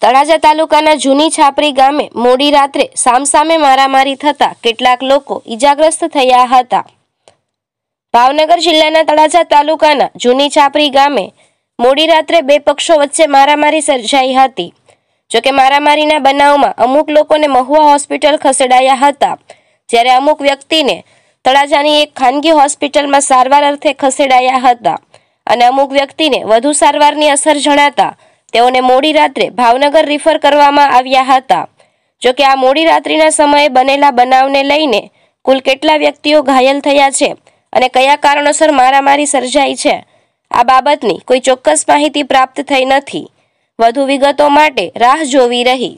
તળાજા તાલુકાના જૂની છાપરી ગામે મોડી રાત્રે સામસામે મારામારી થતા કેટલાક લોકો ઈજાગ્રસ્ત થયા હતા ભાવનગર જિલ્લાના તળાજા તાલુકાના જૂની છાપરી ગામે મોડી રાત્રે બે પક્ષો વચ્ચે મારામારી સર્જાઈ હતી જોકે મારામારીના બનાવમાં અમુક લોકોને મહુવા હોસ્પિટલ ખસેડાયા હતા જ્યારે અમુક વ્યક્તિને તળાજાની એક ખાનગી હોસ્પિટલમાં સારવાર અર્થે ખસેડાયા હતા અને અમુક વ્યક્તિને વધુ સારવારની અસર જણાતા તેઓને મોડી રાત્રે ભાવનગર રિફર કરવામાં આવ્યા હતા જો કે આ મોડી રાત્રિના સમયે બનેલા બનાવને લઈને કુલ કેટલા વ્યક્તિઓ ઘાયલ થયા છે અને કયા કારણોસર મારામારી સર્જાઈ છે આ બાબતની કોઈ ચોક્કસ માહિતી પ્રાપ્ત થઈ નથી વધુ વિગતો માટે રાહ જોવી રહી